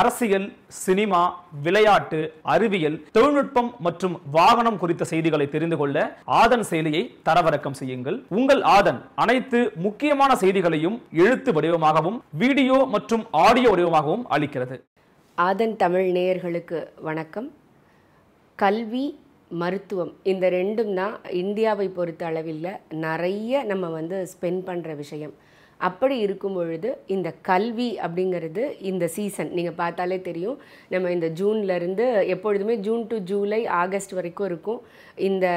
அரசியல் சினிமா விளையாட்டு அறிவியல் தொழில்நுட்பம் மற்றும் வாகனம் குறித்த செய்திகளை தெரிந்து கொள்ள ஆதன் செயலியை தரவிறக்கம் செய்யுங்கள் உங்கள் ஆதன் அனைத்து முக்கியமான செய்திகளையும் எழுத்து வடிவமாகவும் வீடியோ மற்றும் ஆடியோ வடிவமாகவும் அளிக்கிறது ஆதன் தமிழ் நேயர்களுக்கு வணக்கம் கல்வி மருத்துவம் இந்த ரெண்டும் தான் இந்தியாவை பொறுத்த அளவில் நிறைய நம்ம வந்து ஸ்பெண்ட் பண்ணுற விஷயம் அப்படி இருக்கும் பொழுது இந்த கல்வி அப்படிங்கிறது இந்த சீசன் நீங்கள் பார்த்தாலே தெரியும் நம்ம இந்த ஜூன்லேருந்து எப்பொழுதுமே ஜூன் டு ஜூலை ஆகஸ்ட் வரைக்கும் இருக்கும் இந்த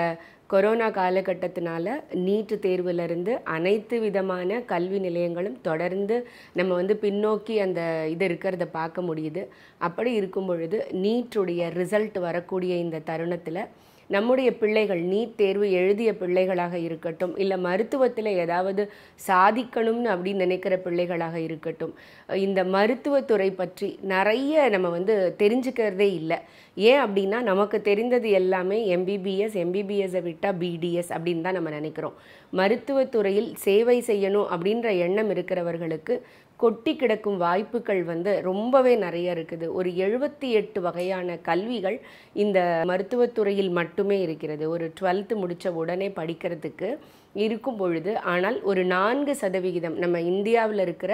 கொரோனா காலகட்டத்தினால நீட்டு தேர்வுலேருந்து அனைத்து விதமான கல்வி நிலையங்களும் தொடர்ந்து நம்ம வந்து பின்னோக்கி அந்த இது இருக்கிறத பார்க்க முடியுது அப்படி இருக்கும் பொழுது நீட்டுடைய ரிசல்ட் வரக்கூடிய இந்த தருணத்தில் நம்முடைய பிள்ளைகள் நீட் தேர்வு எழுதிய பிள்ளைகளாக இருக்கட்டும் இல்லை மருத்துவத்தில் ஏதாவது சாதிக்கணும்னு அப்படின்னு நினைக்கிற பிள்ளைகளாக இருக்கட்டும் இந்த மருத்துவத்துறை பற்றி நிறைய நம்ம வந்து தெரிஞ்சுக்கிறதே இல்லை ஏன் அப்படின்னா நமக்கு தெரிந்தது எல்லாமே எம்பிபிஎஸ் எம்பிபிஎஸை விட்டால் பிடிஎஸ் அப்படின்னு தான் நம்ம நினைக்கிறோம் மருத்துவத்துறையில் சேவை செய்யணும் அப்படின்ற எண்ணம் இருக்கிறவர்களுக்கு கொட்டி கிடக்கும் வாய்ப்புகள் வந்து ரொம்பவே நிறைய இருக்குது ஒரு எழுபத்தி எட்டு வகையான கல்விகள் இந்த மருத்துவத்துறையில் மட்டுமே இருக்கிறது ஒரு டுவெல்த்து முடித்த உடனே படிக்கிறதுக்கு இருக்கும் பொழுது ஆனால் ஒரு நான்கு சதவிகிதம் நம்ம இந்தியாவில் இருக்கிற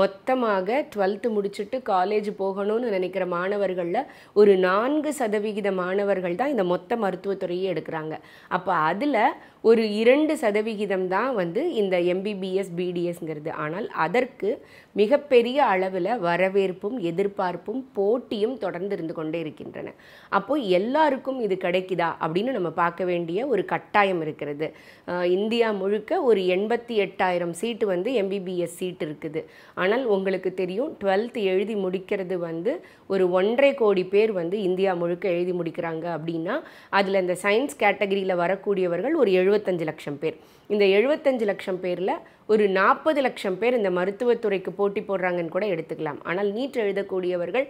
மொத்தமாக டுவெல்த்து முடிச்சுட்டு காலேஜ் போகணும்னு நினைக்கிற மாணவர்களில் ஒரு நான்கு சதவிகித மாணவர்கள் தான் இந்த மொத்த மருத்துவத்துறையை எடுக்கிறாங்க அப்போ அதில் ஒரு இரண்டு சதவிகிதம் தான் வந்து இந்த எம்பிபிஎஸ் பிடிஎஸ்ங்கிறது ஆனால் அதற்கு மிகப்பெரிய அளவில் வரவேற்பும் எதிர்பார்ப்பும் போட்டியும் தொடர்ந்து இருந்து கொண்டே இருக்கின்றன அப்போது எல்லாருக்கும் இது கிடைக்குதா அப்படின்னு நம்ம பார்க்க வேண்டிய ஒரு கட்டாயம் இருக்கிறது இந்தியா முழுக்க ஒரு எண்பத்தி எட்டாயிரம் சீட்டு வந்து எம்பிபிஎஸ் சீட் இருக்குது ஆனால் உங்களுக்கு தெரியும் டுவெல்த் எழுதி முடிக்கிறது வந்து ஒரு ஒன்றரை கோடி பேர் வந்து இந்தியா முழுக்க எழுதி முடிக்கிறாங்க அப்படின்னா அதில் இந்த சயின்ஸ் கேட்டகரியில் வரக்கூடியவர்கள் ஒரு எழுபத்தஞ்சு லட்சம் பேர் இந்த எழுபத்தஞ்சு லட்சம் பேரில் ஒரு நாற்பது லட்சம் பேர் இந்த மருத்துவத்துறைக்கு போட்டி போடுறாங்கன்னு கூட எடுத்துக்கலாம் ஆனால் நீட் எழுதக்கூடியவர்கள்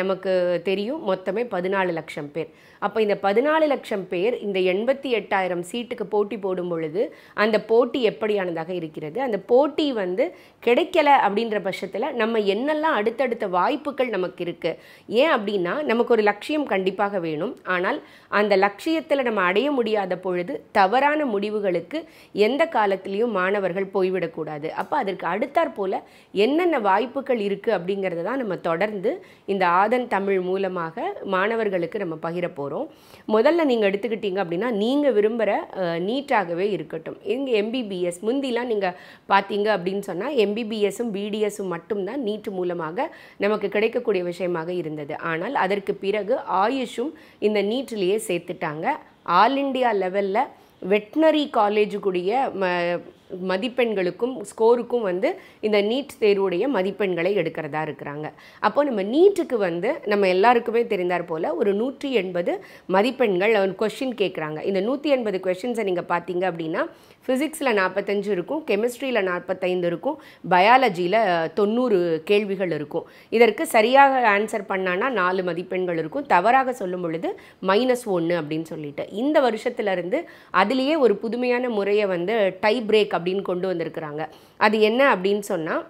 நமக்கு தெரியும் மொத்தமே பதினாலு லட்சம் பேர் அப்போ இந்த பதினாலு லட்சம் பேர் இந்த எண்பத்தி எட்டாயிரம் சீட்டுக்கு போட்டி போடும் பொழுது அந்த போட்டி எப்படியானதாக இருக்கிறது அந்த போட்டி வந்து கிடைக்கல அப்படின்ற பட்சத்தில் நம்ம என்னெல்லாம் அடுத்தடுத்த வாய்ப்புகள் நமக்கு இருக்குது ஏன் அப்படின்னா நமக்கு ஒரு லட்சியம் கண்டிப்பாக வேணும் ஆனால் அந்த லட்சியத்தில் நம்ம அடைய முடியாத பொழுது தவறான முடிவுகளுக்கு எந்த காலத்திலையும் மாணவர்கள் போய்விடக்கூடாது அப்போ அதற்கு அடுத்தாற் போல் என்னென்ன வாய்ப்புகள் இருக்குது அப்படிங்கிறத தான் நம்ம தொடர்ந்து இந்த ஆதன் தமிழ் மூலமாக மாணவர்களுக்கு நம்ம பகிரப்போகிறோம் போகிறோம் முதல்ல நீங்கள் எடுத்துக்கிட்டீங்க அப்படின்னா நீங்கள் விரும்புகிற நீட்டாகவே இருக்கட்டும் இங்கே எம்பிபிஎஸ் முந்திலாம் நீங்கள் பார்த்தீங்க அப்படின்னு சொன்னால் எம்பிபிஎஸும் பிடிஎஸும் மட்டும்தான் நீட் மூலமாக நமக்கு கிடைக்கக்கூடிய விஷயமாக இருந்தது ஆனால் அதற்கு பிறகு ஆயுஷும் இந்த நீட்டிலேயே சேர்த்துட்டாங்க ஆல் இண்டியா லெவலில் வெட்னரி காலேஜுக்குடிய ம மதிப்பெண்களுக்கும் ஸ்கோருக்கும் வந்து இந்த நீட் தேர்வுடைய மதிப்பெண்களை எடுக்கிறதா இருக்கிறாங்க அப்போ நம்ம நீட்டுக்கு வந்து நம்ம எல்லாருக்குமே தெரிந்தார் போல் ஒரு நூற்றி எண்பது மதிப்பெண்கள் கொஷின் கேட்குறாங்க இந்த நூற்றி எண்பது கொஷின்ஸை நீங்கள் பார்த்தீங்க அப்படின்னா ஃபிசிக்ஸில் நாற்பத்தஞ்சு இருக்கும் கெமிஸ்ட்ரியில் நாற்பத்தைந்து இருக்கும் பயாலஜியில் தொண்ணூறு கேள்விகள் இருக்கும் இதற்கு சரியாக ஆன்சர் பண்ணான்னா நாலு மதிப்பெண்கள் இருக்கும் தவறாக சொல்லும் பொழுது மைனஸ் ஒன்று அப்படின்னு சொல்லிட்டு இந்த வருஷத்துலேருந்து அதுலேயே ஒரு புதுமையான முறையை வந்து டை பிரேக் அப்படின்னு கொண்டு வந்திருக்கிறாங்க அது என்ன அப்படின்னு சொன்னால்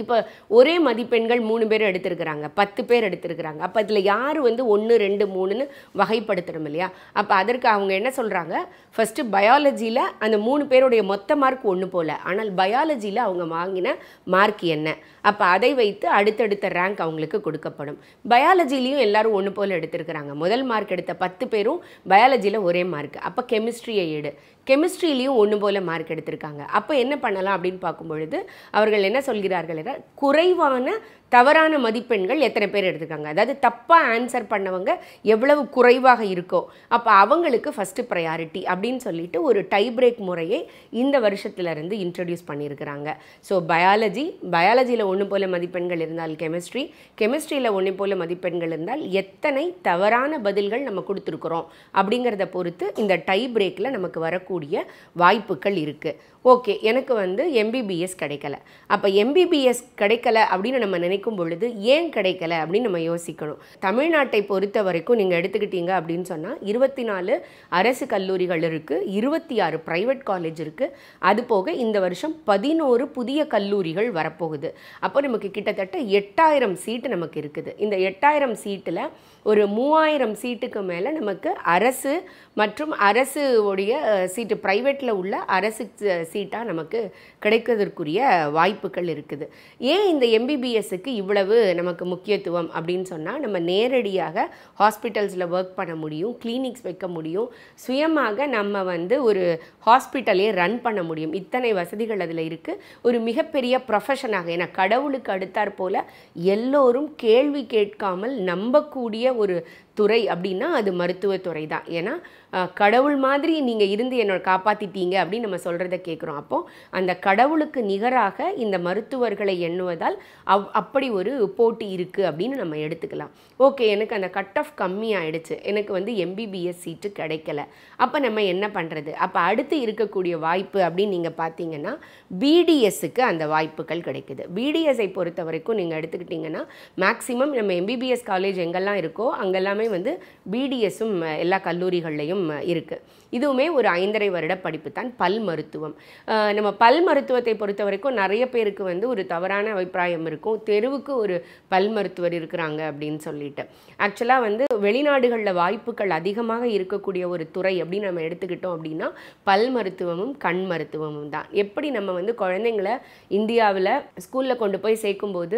இப்போ ஒரே மதிப்பெண்கள் மூணு பேர் எடுத்திருக்கிறாங்க பத்து பேர் எடுத்திருக்கிறாங்க அப்போ இதில் யார் வந்து ஒன்று ரெண்டு மூணுன்னு வகைப்படுத்தணும் இல்லையா அப்போ அதற்கு அவங்க என்ன சொல்கிறாங்க ஃபஸ்ட்டு பயாலஜியில் அந்த மூணு பேருடைய மொத்த மார்க் ஒன்று போல் ஆனால் பயாலஜியில் அவங்க வாங்கின மார்க் என்ன அப்போ அதை வைத்து அடுத்தடுத்த ரேங்க் அவங்களுக்கு கொடுக்கப்படும் பயாலஜிலையும் எல்லோரும் ஒன்று போல் எடுத்திருக்கிறாங்க முதல் மார்க் எடுத்த பத்து பேரும் பயாலஜியில் ஒரே மார்க் அப்போ கெமிஸ்ட்ரியை எடு கெமிஸ்ட்ரிலையும் ஒன்று போல் மார்க் எடுத்திருக்காங்க அப்போ என்ன பண்ணலாம் அப்படின்னு பார்க்கும்பொழுது அவர்கள் என்ன சொல்கிறார்கள் குறைவான தவறான மதிப்பெண்கள் எத்தனை பேர் எடுத்துக்காங்க அதாவது தப்பாக ஆன்சர் பண்ணவங்க எவ்வளவு குறைவாக இருக்கோ அப்போ அவங்களுக்கு ஃபஸ்ட்டு ப்ரையாரிட்டி அப்படின்னு சொல்லிட்டு ஒரு டை பிரேக் முறையை இந்த வருஷத்துலேருந்து இன்ட்ரடியூஸ் பண்ணியிருக்கிறாங்க ஸோ பயாலஜி பயாலஜியில் ஒன்று போல் மதிப்பெண்கள் இருந்தால் கெமிஸ்ட்ரி கெமிஸ்ட்ரியில் ஒன்று போல் மதிப்பெண்கள் இருந்தால் எத்தனை தவறான பதில்கள் நம்ம கொடுத்துருக்குறோம் அப்படிங்கிறத பொறுத்து இந்த டை பிரேக்கில் நமக்கு வரக்கூடிய வாய்ப்புகள் இருக்குது ஓகே எனக்கு வந்து எம்பிபிஎஸ் கிடைக்கல அப்போ எம்பிபிஎஸ் கிடைக்கல அப்படின்னு நம்ம நினைக்கும் பொழுது ஏன் கிடைக்கல அப்படின்னு நம்ம யோசிக்கணும் தமிழ்நாட்டை பொறுத்த வரைக்கும் நீங்கள் எடுத்துக்கிட்டீங்க அப்படின்னு சொன்னால் இருபத்தி நாலு அரசு கல்லூரிகள் இருக்குது இருபத்தி ஆறு ப்ரைவேட் காலேஜ் இருக்குது அது போக இந்த வருஷம் பதினோரு புதிய கல்லூரிகள் வரப்போகுது அப்போ நமக்கு கிட்டத்தட்ட எட்டாயிரம் சீட்டு நமக்கு இருக்குது இந்த எட்டாயிரம் சீட்டில் ஒரு மூவாயிரம் சீட்டுக்கு மேலே நமக்கு அரசு மற்றும் அரசு உடைய சீட்டு ப்ரைவேட்டில் உள்ள அரசு சீட்டாக நமக்கு கிடைக்கிறதுக்குரிய வாய்ப்புகள் இருக்குது ஏன் இந்த எம்பிபிஎஸ்க்கு இவ்வளவு நமக்கு முக்கியத்துவம் அப்படின்னு சொன்னால் நம்ம நேரடியாக ஹாஸ்பிட்டல்ஸில் ஒர்க் பண்ண முடியும் கிளினிக்ஸ் வைக்க முடியும் சுயமாக நம்ம வந்து ஒரு ஹாஸ்பிட்டலே ரன் பண்ண முடியும் இத்தனை வசதிகள் அதில் இருக்குது ஒரு மிகப்பெரிய ப்ரொஃபஷனாக ஏன்னா கடவுளுக்கு அடுத்தாற் போல் எல்லோரும் கேள்வி கேட்காமல் நம்பக்கூடிய ஒரு துறை அப்படின்னா அது மருத்துவத்துறை தான் ஏன்னா கடவுள் மாதிரி நீங்கள் இருந்து என்னோட காப்பாற்றிட்டீங்க அப்படின்னு நம்ம சொல்கிறத கேட்குறோம் அப்போது அந்த கடவுளுக்கு நிகராக இந்த மருத்துவர்களை எண்ணுவதால் அவ் அப்படி ஒரு போட்டி இருக்குது அப்படின்னு நம்ம எடுத்துக்கலாம் ஓகே எனக்கு அந்த கட் ஆஃப் கம்மியாகிடுச்சு எனக்கு வந்து எம்பிபிஎஸ் சீட்டு கிடைக்கல அப்போ நம்ம என்ன பண்ணுறது அப்போ அடுத்து இருக்கக்கூடிய வாய்ப்பு அப்படின்னு நீங்கள் பார்த்தீங்கன்னா பிடிஎஸ்ஸுக்கு அந்த வாய்ப்புகள் கிடைக்குது பிடிஎஸ்ஐ பொறுத்த வரைக்கும் நீங்கள் எடுத்துக்கிட்டிங்கன்னா மேக்ஸிமம் நம்ம எம்பிபிஎஸ் காலேஜ் எங்கெல்லாம் இருக்கோ அங்கெல்லாமே வந்து பிடிஎஸ்ஸும் எல்லா கல்லூரிகள்லையும் இருக்குது இதுவுமே ஒரு ஐந்தரை வருட படிப்பு தான் பல் மருத்துவம் நம்ம பல் மருத்துவத்தை பொறுத்த வரைக்கும் நிறைய பேருக்கு வந்து ஒரு தவறான அபிப்பிராயம் இருக்கும் தெருவுக்கு ஒரு பல் மருத்துவர் இருக்கிறாங்க அப்படின்னு சொல்லிட்டு ஆக்சுவலாக வந்து வெளிநாடுகளில் வாய்ப்புகள் அதிகமாக இருக்கக்கூடிய ஒரு துறை அப்படின்னு நம்ம எடுத்துக்கிட்டோம் அப்படின்னா பல் மருத்துவமும் கண் மருத்துவமும் தான் எப்படி நம்ம வந்து குழந்தைங்களை இந்தியாவில் ஸ்கூலில் கொண்டு போய் சேர்க்கும்போது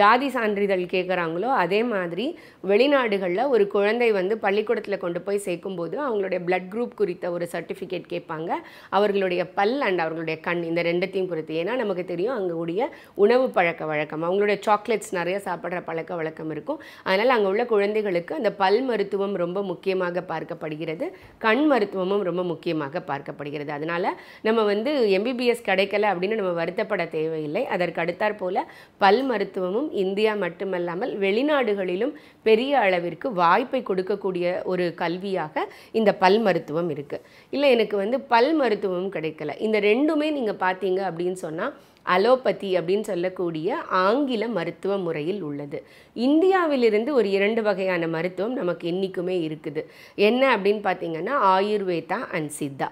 ஜாதி சான்றிதழ் கேட்குறாங்களோ அதே மாதிரி வெளிநாடுகளில் ஒரு குழந்தை வந்து பள்ளிக்கூடத்தில் கொண்டு போய் சேர்க்கும்போது அவங்களுடைய பிளட் குரூப் குறி குறித்த ஒரு சர்டிஃபிகேட் கேட்பாங்க அவர்களுடைய பல் அண்ட் அவர்களுடைய கண் இந்த ரெண்டத்தையும் குறித்து ஏன்னா நமக்கு தெரியும் அங்கே உடைய உணவு பழக்க வழக்கம் அவங்களுடைய சாக்லேட்ஸ் நிறைய சாப்பிட்ற பழக்க வழக்கம் இருக்கும் அதனால் அங்கே உள்ள குழந்தைகளுக்கு அந்த பல் மருத்துவம் ரொம்ப முக்கியமாக பார்க்கப்படுகிறது கண் மருத்துவமும் ரொம்ப முக்கியமாக பார்க்கப்படுகிறது அதனால் நம்ம வந்து எம்பிபிஎஸ் கிடைக்கல அப்படின்னு நம்ம வருத்தப்பட தேவையில்லை அதற்கு அடுத்தாற் போல பல் மருத்துவமும் இந்தியா மட்டுமல்லாமல் வெளிநாடுகளிலும் பெரிய அளவிற்கு வாய்ப்பை கொடுக்கக்கூடிய ஒரு கல்வியாக இந்த பல் மருத்துவம் இருக்கு இருக்குது இல்லை எனக்கு வந்து பல் மருத்துவம் கிடைக்கல இந்த ரெண்டுமே நீங்கள் பார்த்தீங்க அப்படின்னு சொன்னால் அலோபதி அப்படின்னு சொல்லக்கூடிய ஆங்கில மருத்துவ முறையில் உள்ளது இந்தியாவிலிருந்து ஒரு இரண்டு வகையான மருத்துவம் நமக்கு என்றைக்குமே இருக்குது என்ன அப்படின்னு பார்த்தீங்கன்னா ஆயுர்வேதா அண்ட் சித்தா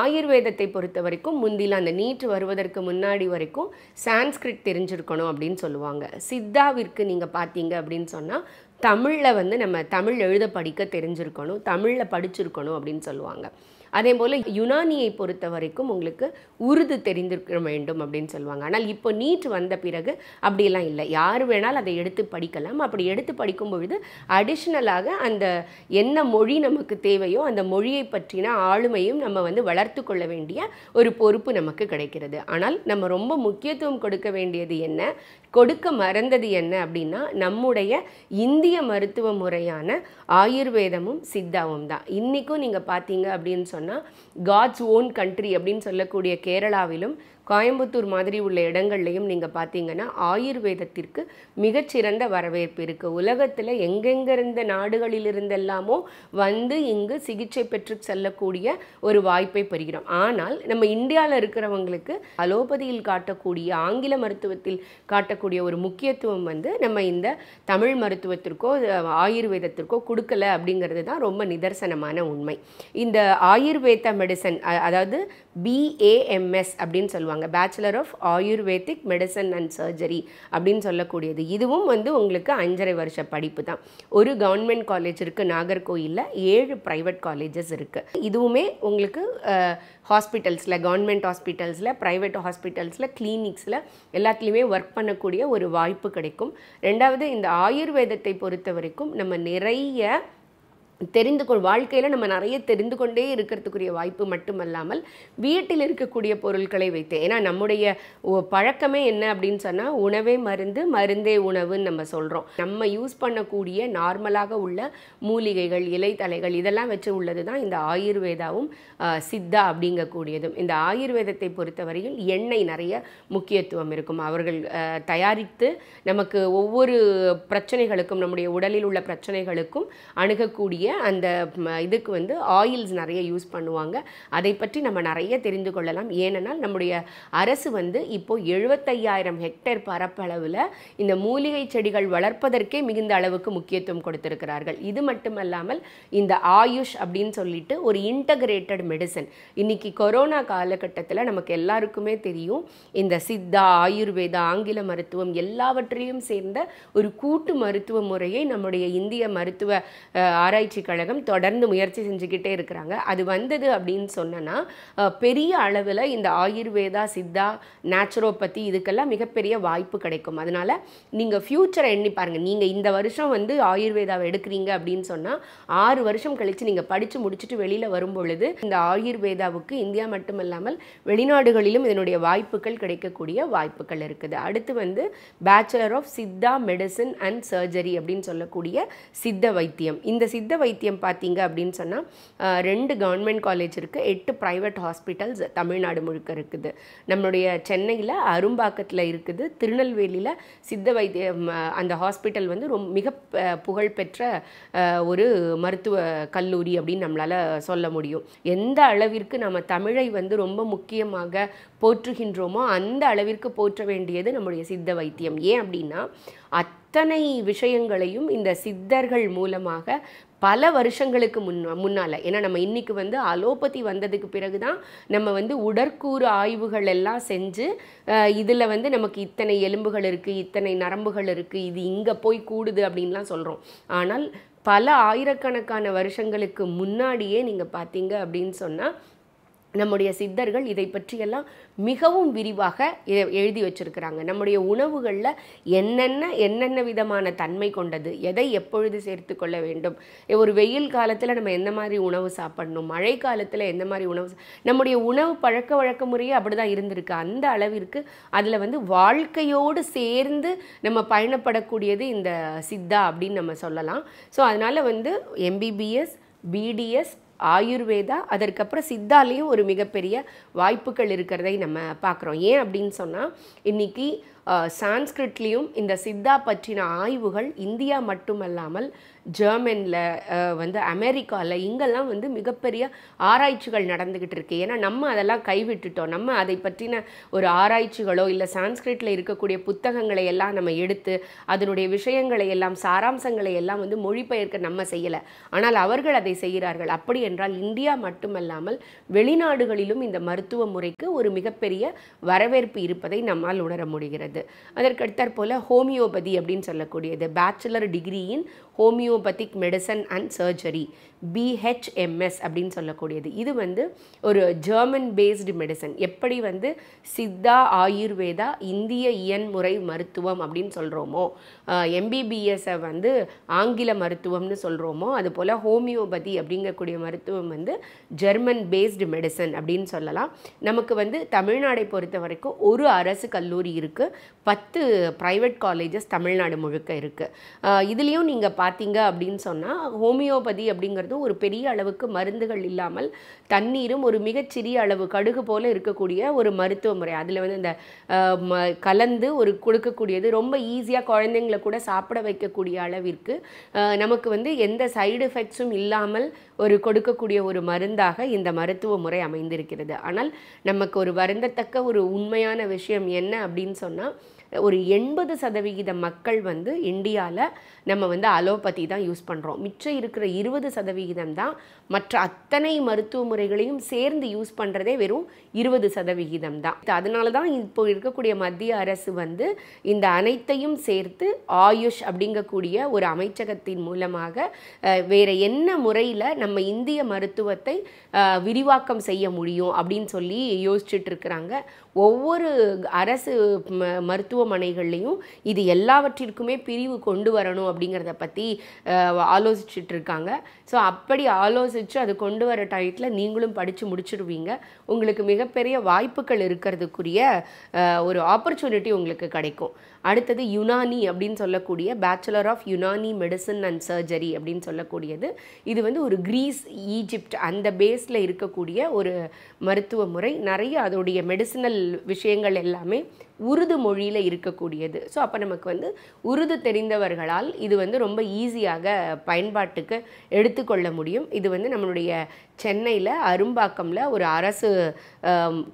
ஆயுர்வேதத்தை பொறுத்த வரைக்கும் முந்தியில் அந்த நீட்டு வருவதற்கு முன்னாடி வரைக்கும் சான்ஸ்கிரிட் தெரிஞ்சிருக்கணும் அப்படின்னு சொல்லுவாங்க சித்தாவிற்கு நீங்கள் பார்த்தீங்க அப்படின்னு சொன்னால் தமிழில் வந்து நம்ம தமிழ் எழுத படிக்க தெரிஞ்சிருக்கணும் தமிழில் படிச்சிருக்கணும் அப்படின்னு சொல்லுவாங்க அதே போல் யுனானியை பொறுத்த வரைக்கும் உங்களுக்கு உருது தெரிந்திருக்க வேண்டும் அப்படின்னு சொல்லுவாங்க ஆனால் இப்போ நீட் வந்த பிறகு அப்படியெல்லாம் இல்லை யார் வேணாலும் அதை எடுத்து படிக்கலாம் அப்படி எடுத்து படிக்கும் பொழுது அடிஷ்னலாக அந்த என்ன மொழி நமக்கு தேவையோ அந்த மொழியை பற்றின ஆளுமையும் நம்ம வந்து வளர்த்து கொள்ள வேண்டிய ஒரு பொறுப்பு நமக்கு கிடைக்கிறது ஆனால் நம்ம ரொம்ப முக்கியத்துவம் கொடுக்க வேண்டியது என்ன கொடுக்க மறந்தது என்ன அப்படின்னா நம்முடைய இந்திய மருத்துவ முறையான ஆயுர்வேதமும் சித்தாவும் தான் இன்றைக்கும் நீங்கள் பார்த்தீங்க அப்படின்னு சொன்னால் காட்ஸ் ஓன் கண்ட்ரி அப்படின்னு சொல்லக்கூடிய கேரளாவிலும் கோயம்புத்தூர் மாதிரி உள்ள இடங்கள்லையும் நீங்கள் பார்த்தீங்கன்னா ஆயுர்வேதத்திற்கு மிகச்சிறந்த வரவேற்பு இருக்குது உலகத்தில் எங்கெங்கிருந்த நாடுகளிலிருந்தெல்லாமோ வந்து இங்கு சிகிச்சை பெற்று செல்லக்கூடிய ஒரு வாய்ப்பை பெறுகிறோம் ஆனால் நம்ம இந்தியாவில் இருக்கிறவங்களுக்கு அலோபதியில் காட்டக்கூடிய ஆங்கில மருத்துவத்தில் காட்டக்கூடிய ஒரு முக்கியத்துவம் வந்து நம்ம இந்த தமிழ் மருத்துவத்திற்கோ ஆயுர்வேதத்திற்கோ கொடுக்கல அப்படிங்கிறது தான் ரொம்ப நிதர்சனமான உண்மை இந்த ஆயுர்வேத மெடிசன் அதாவது பிஏஎம்எஸ் அப்படின்னு சொல்லுவாங்க bachelor of Ayurvedic medicine and surgery அப்படின்னு சொல்லக்கூடியது இதுவும் வந்து உங்களுக்கு அஞ்சரை வருஷ படிப்பு தான் ஒரு கவர்மெண்ட் காலேஜ் இருக்குது நாகர்கோயிலில் ஏழு ப்ரைவேட் காலேஜஸ் இருக்குது இதுவுமே உங்களுக்கு ஹாஸ்பிட்டல்ஸில் கவர்மெண்ட் ஹாஸ்பிட்டல்ஸில் ப்ரைவேட் ஹாஸ்பிட்டல்ஸில் கிளினிக்ஸில் எல்லாத்துலேயுமே ஒர்க் பண்ணக்கூடிய ஒரு வாய்ப்பு கிடைக்கும் ரெண்டாவது இந்த ஆயுர்வேதத்தை பொறுத்த வரைக்கும் நம்ம நிறைய தெரிந்து கொள் வாழ்க்கையில் நம்ம நிறைய தெரிந்து கொண்டே இருக்கிறதுக்குரிய வாய்ப்பு மட்டுமல்லாமல் வீட்டில் இருக்கக்கூடிய பொருட்களை வைத்து ஏன்னா நம்முடைய பழக்கமே என்ன அப்படின்னு சொன்னால் உணவே மருந்து மருந்தே உணவுன்னு நம்ம சொல்கிறோம் நம்ம யூஸ் பண்ணக்கூடிய நார்மலாக உள்ள மூலிகைகள் இலைத்தலைகள் இதெல்லாம் வச்சு உள்ளது தான் இந்த ஆயுர்வேதாவும் சித்தா அப்படிங்கக்கூடியதும் இந்த ஆயுர்வேதத்தை பொறுத்தவரையில் எண்ணெய் நிறைய முக்கியத்துவம் இருக்கும் அவர்கள் தயாரித்து நமக்கு ஒவ்வொரு பிரச்சனைகளுக்கும் நம்முடைய உடலில் உள்ள பிரச்சனைகளுக்கும் அணுகக்கூடிய அந்த இதுக்கு வந்து ஆயில்ஸ் நிறைய யூஸ் பண்ணுவாங்க அதை பற்றி நம்ம நிறைய தெரிந்து கொள்ளலாம் ஏனென்னால் நம்முடைய அரசு வந்து இப்போது எழுபத்தையாயிரம் ஹெக்டேர் பரப்பளவில் இந்த மூலிகை செடிகள் வளர்ப்பதற்கே மிகுந்த அளவுக்கு முக்கியத்துவம் கொடுத்திருக்கிறார்கள் இது மட்டுமல்லாமல் இந்த ஆயுஷ் அப்படின்னு சொல்லிட்டு ஒரு இன்டகிரேட்டட் மெடிசன் இன்னைக்கு கொரோனா காலகட்டத்தில் நமக்கு எல்லாருக்குமே தெரியும் இந்த சித்தா ஆயுர்வேதா ஆங்கில மருத்துவம் எல்லாவற்றையும் சேர்ந்த ஒரு கூட்டு மருத்துவ முறையை நம்முடைய இந்திய மருத்துவ ஆராய்ச்சி ஆராய்ச்சி கழகம் தொடர்ந்து முயற்சி செஞ்சுக்கிட்டே இருக்கிறாங்க அது வந்தது அப்படின்னு சொன்னால் பெரிய அளவில் இந்த ஆயுர்வேதா சித்தா நேச்சுரோபதி இதுக்கெல்லாம் மிகப்பெரிய வாய்ப்பு கிடைக்கும் அதனால் நீங்கள் ஃப்யூச்சரை எண்ணி பாருங்கள் நீங்கள் இந்த வருஷம் வந்து ஆயுர்வேதாவை எடுக்கிறீங்க அப்படின்னு சொன்னால் ஆறு வருஷம் கழித்து நீங்கள் படித்து முடிச்சுட்டு வெளியில் வரும்பொழுது இந்த ஆயுர்வேதாவுக்கு இந்தியா மட்டுமல்லாமல் வெளிநாடுகளிலும் இதனுடைய வாய்ப்புகள் கிடைக்கக்கூடிய வாய்ப்புகள் இருக்குது அடுத்து வந்து bachelor of Siddha medicine and surgery அப்படின்னு சொல்லக்கூடிய சித்த வைத்தியம் இந்த சித்த வைத்தியம் வைத்தியம் பார்த்தீங்க அப்படின்னு சொன்னால் ரெண்டு கவர்மெண்ட் காலேஜ் இருக்குது எட்டு ப்ரைவேட் ஹாஸ்பிட்டல்ஸ் தமிழ்நாடு முழுக்க இருக்குது நம்மளுடைய சென்னையில் அரும்பாக்கத்தில் இருக்குது திருநெல்வேலியில் சித்த வைத்திய அந்த ஹாஸ்பிட்டல் வந்து ரொம்ப மிக புகழ்பெற்ற ஒரு மருத்துவ கல்லூரி அப்படின்னு நம்மளால் சொல்ல முடியும் எந்த அளவிற்கு நம்ம தமிழை வந்து ரொம்ப முக்கியமாக போற்றுகின்றோமோ அந்த அளவிற்கு போற்ற வேண்டியது நம்முடைய சித்த வைத்தியம் ஏன் அப்படின்னா அத்தனை விஷயங்களையும் இந்த சித்தர்கள் மூலமாக பல வருஷங்களுக்கு முன் முன்னால் ஏன்னா நம்ம இன்றைக்கி வந்து அலோபதி வந்ததுக்கு பிறகு தான் நம்ம வந்து உடற்கூறு ஆய்வுகள் எல்லாம் செஞ்சு இதில் வந்து நமக்கு இத்தனை எலும்புகள் இருக்குது இத்தனை நரம்புகள் இருக்குது இது இங்கே போய் கூடுது அப்படின்லாம் சொல்கிறோம் ஆனால் பல ஆயிரக்கணக்கான வருஷங்களுக்கு முன்னாடியே நீங்கள் பார்த்தீங்க அப்படின்னு சொன்னால் நம்முடைய சித்தர்கள் இதை பற்றியெல்லாம் மிகவும் விரிவாக எழுதி வச்சிருக்கிறாங்க நம்முடைய உணவுகளில் என்னென்ன என்னென்ன விதமான தன்மை கொண்டது எதை எப்பொழுது சேர்த்து கொள்ள வேண்டும் ஒரு வெயில் காலத்தில் நம்ம எந்த மாதிரி உணவு சாப்பிடணும் மழை காலத்தில் எந்த மாதிரி உணவு நம்முடைய உணவு பழக்க வழக்க முறையே அப்படி தான் இருந்திருக்கு அந்த அளவிற்கு அதில் வந்து வாழ்க்கையோடு சேர்ந்து நம்ம பயணப்படக்கூடியது இந்த சித்தா அப்படின்னு நம்ம சொல்லலாம் ஸோ அதனால் வந்து எம்பிபிஎஸ் பிடிஎஸ் ஆயுர்வேதா அதற்கப்புறம் சித்தாலேயும் ஒரு மிகப்பெரிய வாய்ப்புகள் இருக்கிறதை நம்ம பார்க்குறோம் ஏன் அப்படின்னு சொன்னால் இன்னைக்கு சான்ஸ்கிரிட்லேயும் இந்த சித்தா பற்றின ஆய்வுகள் இந்தியா மட்டுமல்லாமல் ஜெர்மனில் வந்து அமெரிக்காவில் இங்கெல்லாம் வந்து மிகப்பெரிய ஆராய்ச்சிகள் நடந்துக்கிட்டு இருக்கு ஏன்னா நம்ம அதெல்லாம் கைவிட்டுட்டோம் நம்ம அதை பற்றின ஒரு ஆராய்ச்சிகளோ இல்லை சான்ஸ்கிரிட்டில் இருக்கக்கூடிய புத்தகங்களை எல்லாம் நம்ம எடுத்து அதனுடைய விஷயங்களை எல்லாம் சாராம்சங்களை எல்லாம் வந்து மொழிபெயர்க்க நம்ம செய்யலை ஆனால் அவர்கள் அதை செய்கிறார்கள் அப்படி என்றால் இந்தியா மட்டுமல்லாமல் வெளிநாடுகளிலும் இந்த மருத்துவ முறைக்கு ஒரு மிகப்பெரிய வரவேற்பு இருப்பதை நம்மால் உணர முடிகிறது அதற்கு ஹோமியோபதி அப்படின்னு சொல்லக்கூடியது பேச்சுலர் டிகிரியின் homeopathic medicine and surgery. BHMS அப்படின்னு சொல்லக்கூடியது இது வந்து ஒரு ஜெர்மன் பேஸ்டு மெடிசன் எப்படி வந்து சித்தா ஆயுர்வேதா இந்திய இயன்முறை மருத்துவம் அப்படின்னு சொல்கிறோமோ எம்பிபிஎஸை வந்து ஆங்கில மருத்துவம்னு சொல்கிறோமோ அது போல் ஹோமியோபதி அப்படிங்கக்கூடிய மருத்துவம் வந்து ஜெர்மன் பேஸ்டு மெடிசன் அப்படின்னு சொல்லலாம் நமக்கு வந்து தமிழ்நாடை பொறுத்த வரைக்கும் ஒரு அரசு கல்லூரி இருக்குது பத்து ப்ரைவேட் காலேஜஸ் தமிழ்நாடு முழுக்க இருக்குது இதுலேயும் நீங்கள் பார்த்தீங்க அப்படின்னு சொன்னால் ஹோமியோபதி அப்படிங்கிறது வந்து ஒரு பெரிய அளவுக்கு மருந்துகள் இல்லாமல் தண்ணீரும் ஒரு மிகச்சிறிய அளவு கடுகு போல இருக்கக்கூடிய ஒரு மருத்துவ முறை அதில் வந்து இந்த கலந்து ஒரு கொடுக்கக்கூடியது ரொம்ப ஈஸியாக குழந்தைங்களை கூட சாப்பிட வைக்கக்கூடிய அளவிற்கு நமக்கு வந்து எந்த சைடு எஃபெக்ட்ஸும் இல்லாமல் ஒரு கொடுக்கக்கூடிய ஒரு மருந்தாக இந்த மருத்துவ முறை அமைந்திருக்கிறது ஆனால் நமக்கு ஒரு வருந்தத்தக்க ஒரு உண்மையான விஷயம் என்ன அப்படின்னு சொன்னால் ஒரு எண்பது சதவிகித மக்கள் வந்து இந்தியாவில் நம்ம வந்து அலோபதி தான் யூஸ் பண்ணுறோம் மிச்சம் இருக்கிற இருபது சதவிகிதம் தான் மற்ற அத்தனை மருத்துவ முறைகளையும் சேர்ந்து யூஸ் பண்ணுறதே வெறும் இருபது சதவிகிதம் தான் அதனால தான் இப்போ இருக்கக்கூடிய மத்திய அரசு வந்து இந்த அனைத்தையும் சேர்த்து ஆயுஷ் அப்படிங்கக்கூடிய ஒரு அமைச்சகத்தின் மூலமாக வேறு என்ன முறையில் நம்ம நம்ம இந்திய மருத்துவத்தை விரிவாக்கம் செய்ய முடியும் அப்படின்னு சொல்லி யோசிச்சுட்டு இருக்கிறாங்க ஒவ்வொரு அரசு ம மருத்துவமனைகள்லேயும் இது எல்லாவற்றிற்குமே பிரிவு கொண்டு வரணும் அப்படிங்கிறத பற்றி ஆலோசிச்சுட்டு இருக்காங்க ஸோ அப்படி ஆலோசித்து அது கொண்டு வர டயத்தில் நீங்களும் படித்து முடிச்சிருவீங்க உங்களுக்கு மிகப்பெரிய வாய்ப்புகள் இருக்கிறதுக்குரிய ஒரு ஆப்பர்ச்சுனிட்டி உங்களுக்கு கிடைக்கும் அடுத்தது யுனானி அப்படின்னு சொல்லக்கூடிய bachelor of Unani medicine and surgery அப்படின்னு சொல்லக்கூடியது இது வந்து ஒரு கிரீஸ் ஈஜிப்ட் அந்த பேஸில் இருக்கக்கூடிய ஒரு மருத்துவ முறை நிறைய அதோடைய மெடிசினல் விஷயங்கள் எல்லாமே உருது மொழியில் இருக்கக்கூடியது ஸோ அப்போ நமக்கு வந்து உருது தெரிந்தவர்களால் இது வந்து ரொம்ப ஈஸியாக பயன்பாட்டுக்கு எடுத்துக்கொள்ள முடியும் இது வந்து நம்மளுடைய சென்னையில் அரும்பாக்கமில் ஒரு அரசு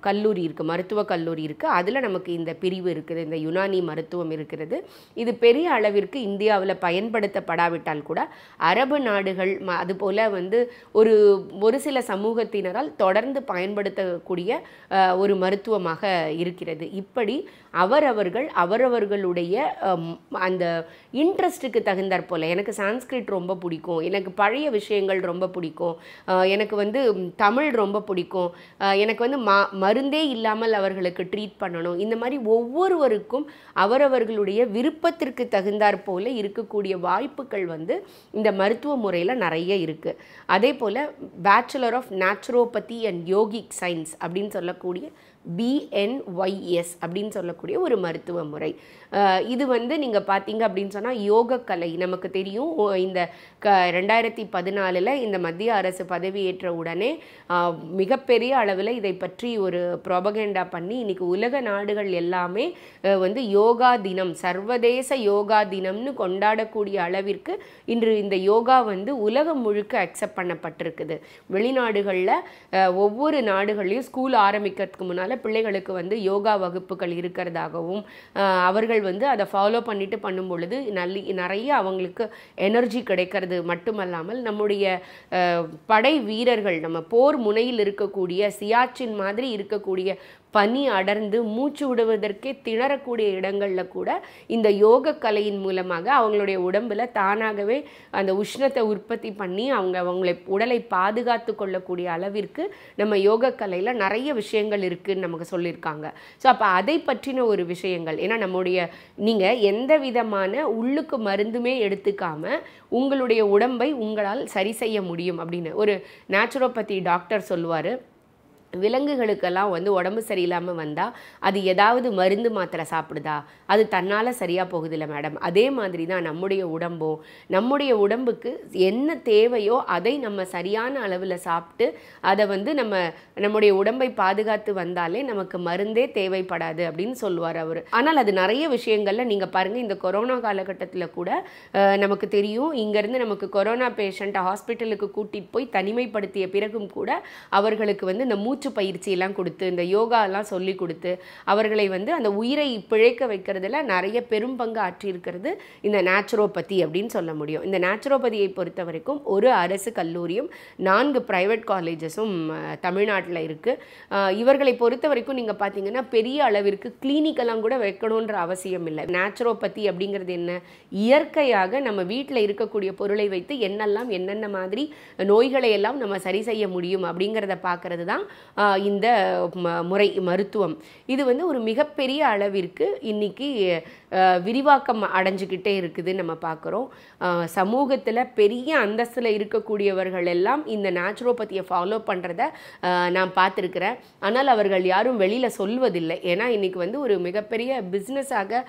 கல்லூரி இருக்குது மருத்துவக் கல்லூரி இருக்குது அதில் நமக்கு இந்த பிரிவு இருக்குது இந்த யுனானி மருத்துவம் இருக்கிறது இது பெரிய அளவிற்கு இந்தியாவில் பயன்படுத்தப்படாவிட்டால் கூட அரபு நாடுகள் அதுபோல் வந்து ஒரு ஒரு சில சமூகத்தினரால் தொடர்ந்து பயன்படுத்தக்கூடிய ஒரு மருத்துவமாக இருக்கிறது இப்படி அவரவர்கள் அவரவர்களுடைய அந்த இன்ட்ரெஸ்ட்டுக்கு தகுந்தாற் போல் எனக்கு சான்ஸ்கிரிட் ரொம்ப பிடிக்கும் எனக்கு பழைய விஷயங்கள் ரொம்ப பிடிக்கும் எனக்கு வந்து தமிழ் ரொம்ப பிடிக்கும் எனக்கு வந்து ம மருந்தே இல்லாமல் அவர்களுக்கு ட்ரீட் பண்ணணும் இந்த மாதிரி ஒவ்வொருவருக்கும் அவரவர்களுடைய விருப்பத்திற்கு தகுந்தாற் போல் இருக்கக்கூடிய வாய்ப்புகள் வந்து இந்த மருத்துவ முறையில் நிறைய இருக்குது அதே போல் bachelor of naturopathy and yogic science அப்படின்னு சொல்லக்கூடிய பிஎன்ஒய்எஸ் அப்படின்னு சொல்லக்கூடிய ஒரு மருத்துவ முறை இது வந்து நீங்கள் பார்த்தீங்க அப்படின்னு சொன்னால் யோகக்கலை நமக்கு தெரியும் இந்த க ரெண்டாயிரத்தி பதினாலில் இந்த மத்திய அரசு பதவியேற்ற உடனே மிகப்பெரிய அளவில் இதை பற்றி ஒரு ப்ரொபகேண்டா பண்ணி இன்றைக்கி உலக நாடுகள் எல்லாமே வந்து யோகா தினம் சர்வதேச யோகா தினம்னு கொண்டாடக்கூடிய அளவிற்கு இன்று இந்த யோகா வந்து உலகம் முழுக்க அக்செப்ட் பண்ணப்பட்டிருக்குது வெளிநாடுகளில் ஒவ்வொரு நாடுகள்லையும் ஸ்கூல் ஆரம்பிக்கிறதுக்கு முன்னால் பிள்ளைகளுக்கு வந்து யோகா வகுப்புகள் இருக்கிறதாகவும் அவர்கள் வந்து அதை ஃபாலோ பண்ணிட்டு பண்ணும் பொழுது நல்ல நிறைய அவங்களுக்கு எனர்ஜி கிடைக்கிறது மட்டுமல்லாமல் நம்முடைய படை வீரர்கள் நம்ம போர் முனையில் இருக்கக்கூடிய சியாச்சின் மாதிரி இருக்கக்கூடிய பனி அடர்ந்து மூச்சு விடுவதற்கே திணறக்கூடிய இடங்களில் கூட இந்த யோக கலையின் மூலமாக அவங்களுடைய உடம்பில் தானாகவே அந்த உஷ்ணத்தை உற்பத்தி பண்ணி அவங்க அவங்களை உடலை பாதுகாத்து கொள்ளக்கூடிய அளவிற்கு நம்ம யோக கலையில் நிறைய விஷயங்கள் இருக்குதுன்னு நமக்கு சொல்லியிருக்காங்க ஸோ அப்போ அதை பற்றின ஒரு விஷயங்கள் ஏன்னா நம்முடைய நீங்கள் எந்த விதமான உள்ளுக்கு மருந்துமே எடுத்துக்காமல் உங்களுடைய உடம்பை உங்களால் சரி செய்ய முடியும் அப்படின்னு ஒரு நேச்சுரோபதி டாக்டர் சொல்லுவார் விலங்குகளுக்கெல்லாம் வந்து உடம்பு சரியில்லாமல் வந்தால் அது ஏதாவது மருந்து மாத்திரை சாப்பிடுதா அது தன்னால் சரியாக போகுதில்ல மேடம் அதே மாதிரி தான் நம்முடைய உடம்பும் நம்முடைய உடம்புக்கு என்ன தேவையோ அதை நம்ம சரியான அளவில் சாப்பிட்டு அதை வந்து நம்ம நம்முடைய உடம்பை பாதுகாத்து வந்தாலே நமக்கு மருந்தே தேவைப்படாது அப்படின்னு சொல்லுவார் அவர் ஆனால் அது நிறைய விஷயங்களில் நீங்கள் பாருங்கள் இந்த கொரோனா காலகட்டத்தில் கூட நமக்கு தெரியும் இங்கேருந்து நமக்கு கொரோனா பேஷண்ட்டை ஹாஸ்பிட்டலுக்கு கூட்டிகிட்டு போய் தனிமைப்படுத்திய பிறகும் கூட அவர்களுக்கு வந்து இந்த மூச்சு மூச்சு பயிற்சியெல்லாம் கொடுத்து இந்த யோகாலாம் சொல்லி கொடுத்து அவர்களை வந்து அந்த உயிரை பிழைக்க வைக்கிறதுல நிறைய பெரும் பங்கு ஆற்றியிருக்கிறது இந்த நேச்சுரோபதி அப்படின்னு சொல்ல முடியும் இந்த நேச்சுரோபதியை பொறுத்த வரைக்கும் ஒரு அரசு கல்லூரியும் நான்கு ப்ரைவேட் காலேஜஸும் தமிழ்நாட்டில் இருக்குது இவர்களை பொறுத்த வரைக்கும் நீங்கள் பார்த்தீங்கன்னா பெரிய அளவிற்கு கிளினிக்கெல்லாம் கூட வைக்கணுன்ற அவசியம் இல்லை நேச்சுரோபதி அப்படிங்கிறது என்ன இயற்கையாக நம்ம வீட்டில் இருக்கக்கூடிய பொருளை வைத்து என்னெல்லாம் என்னென்ன மாதிரி நோய்களை எல்லாம் நம்ம சரி செய்ய முடியும் அப்படிங்கிறத பார்க்கறது தான் இந்த முறை மருத்துவம் இது வந்து ஒரு மிகப்பெரிய அளவிற்கு இன்றைக்கி விரிவாக்கம் அடைஞ்சிக்கிட்டே இருக்குது நம்ம பார்க்குறோம் சமூகத்தில் பெரிய அந்தஸ்தில் இருக்கக்கூடியவர்கள் எல்லாம் இந்த நேச்சுரோபதியை ஃபாலோ பண்ணுறத நான் பார்த்துருக்குறேன் ஆனால் அவர்கள் யாரும் வெளியில் சொல்வதில்லை ஏன்னா இன்றைக்கி வந்து ஒரு மிகப்பெரிய பிஸ்னஸாக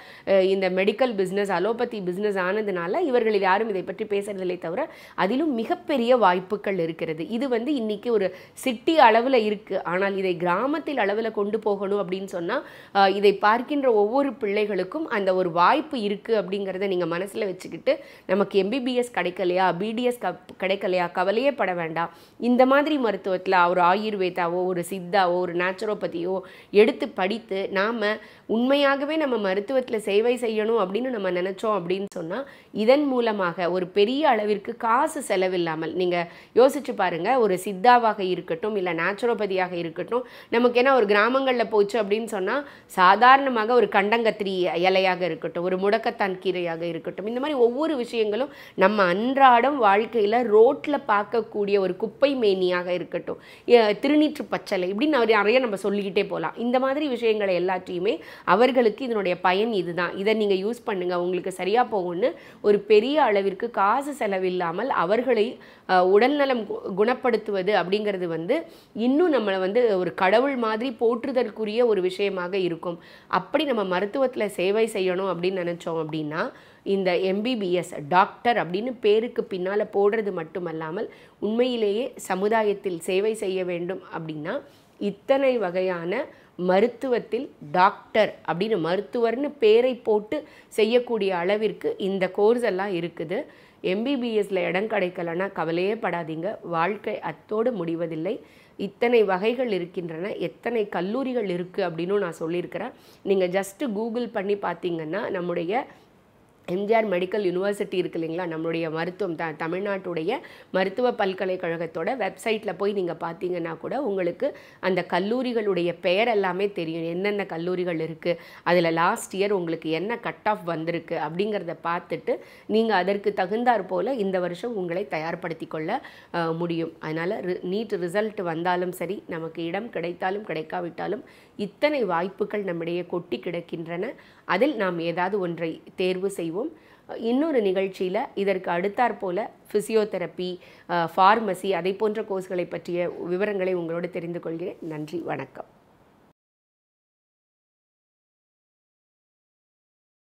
இந்த மெடிக்கல் பிஸ்னஸ் அலோபதி பிஸ்னஸ் ஆனதுனால இவர்களில் யாரும் இதை பற்றி பேசுகிறதில்லை தவிர அதிலும் மிகப்பெரிய வாய்ப்புகள் இருக்கிறது இது வந்து இன்றைக்கி ஒரு சிட்டி அளவில் இருக்கு இருக்குது ஆனால் இதை கிராமத்தில் அளவில் கொண்டு போகணும் அப்படின்னு சொன்னால் இதை பார்க்கின்ற ஒவ்வொரு பிள்ளைகளுக்கும் அந்த ஒரு வாய்ப்பு இருக்குது அப்படிங்கிறத நீங்கள் மனசில் வச்சுக்கிட்டு நமக்கு எம்பிபிஎஸ் கிடைக்கலையா பிடிஎஸ் க கிடைக்கலையா கவலையே பட வேண்டாம் இந்த மாதிரி மருத்துவத்தில் ஒரு ஆயுர்வேதாவோ ஒரு சித்தாவோ ஒரு நேச்சுரோபதியோ எடுத்து படித்து நாம் உண்மையாகவே நம்ம மருத்துவத்தில் சேவை செய்யணும் அப்படின்னு நம்ம நினச்சோம் அப்படின்னு சொன்னால் இதன் மூலமாக ஒரு பெரிய அளவிற்கு காசு செலவில்லாமல் நீங்கள் யோசிச்சு பாருங்கள் ஒரு சித்தாவாக இருக்கட்டும் இல்லை நேச்சுரோபதியாக இருக்கட்டும் நமக்கு ஏன்னா ஒரு கிராமங்களில் போச்சு அப்படின்னு சொன்னால் சாதாரணமாக ஒரு கண்டங்கத்திரி இலையாக இருக்கட்டும் ஒரு முடக்கத்தான் கீரையாக இருக்கட்டும் இந்த மாதிரி ஒவ்வொரு விஷயங்களும் நம்ம அன்றாடம் வாழ்க்கையில் ரோட்டில் பார்க்கக்கூடிய ஒரு குப்பை மேனியாக இருக்கட்டும் திருநீற்று பச்சலை இப்படின்னு நிறைய நம்ம சொல்லிக்கிட்டே போகலாம் இந்த மாதிரி விஷயங்களை எல்லாத்தையுமே அவர்களுக்கு இதனுடைய பயன் இதுதான் இதை நீங்கள் யூஸ் பண்ணுங்கள் உங்களுக்கு சரியாக போகும்னு ஒரு பெரிய அளவிற்கு காசு செலவில்லாமல் அவர்களை உடல்நலம் குணப்படுத்துவது அப்படிங்கிறது வந்து இன்னும் நம்மளை வந்து ஒரு கடவுள் மாதிரி போற்றுதற்குரிய ஒரு விஷயமாக இருக்கும் அப்படி நம்ம மருத்துவத்தில் சேவை செய்யணும் அப்படின்னு நினச்சோம் அப்படின்னா இந்த எம்பிபிஎஸ் டாக்டர் அப்படின்னு பேருக்கு பின்னால் போடுறது மட்டுமல்லாமல் உண்மையிலேயே சமுதாயத்தில் சேவை செய்ய வேண்டும் அப்படின்னா இத்தனை வகையான மருத்துவத்தில் டாக்டர் அப்படின்னு மருத்துவர்னு பேரை போட்டு செய்யக்கூடிய அளவிற்கு இந்த கோர்ஸ் எல்லாம் இருக்குது எம்பிபிஎஸ்ல இடம் கிடைக்கலன்னா கவலையே படாதீங்க வாழ்க்கை அத்தோடு முடிவதில்லை இத்தனை வகைகள் இருக்கின்றன எத்தனை கல்லூரிகள் இருக்குது அப்படின்னு நான் சொல்லியிருக்கிறேன் நீங்கள் ஜஸ்ட்டு கூகுள் பண்ணி பார்த்தீங்கன்னா நம்முடைய எம்ஜிஆர் மெடிக்கல் யூனிவர்சிட்டி இருக்கு இல்லைங்களா நம்மளுடைய மருத்துவம் த தமிழ்நாட்டுடைய மருத்துவ பல்கலைக்கழகத்தோட வெப்சைட்டில் போய் நீங்கள் பார்த்தீங்கன்னா கூட உங்களுக்கு அந்த கல்லூரிகளுடைய பெயர் எல்லாமே தெரியும் என்னென்ன கல்லூரிகள் இருக்குது அதில் லாஸ்ட் இயர் உங்களுக்கு என்ன கட் ஆஃப் வந்திருக்கு அப்படிங்கிறத பார்த்துட்டு நீங்கள் அதற்கு தகுந்தாற் போல் இந்த வருஷம் உங்களை தயார்படுத்தி கொள்ள முடியும் அதனால் நீட் ரிசல்ட் வந்தாலும் சரி நமக்கு இடம் கிடைத்தாலும் கிடைக்காவிட்டாலும் இத்தனை வாய்ப்புகள் நம்மிடையே கொட்டி கிடக்கின்றன அதில் நாம் ஏதாவது ஒன்றை தேர்வு செய்வோம் இன்னொரு நிகழ்ச்சியில் இதற்கு அடுத்தாற் போல ஃபிசியோதெரப்பி ஃபார்மசி அதை போன்ற கோர்ஸ்களை பற்றிய விவரங்களை உங்களோடு தெரிந்து கொள்கிறேன் நன்றி வணக்கம்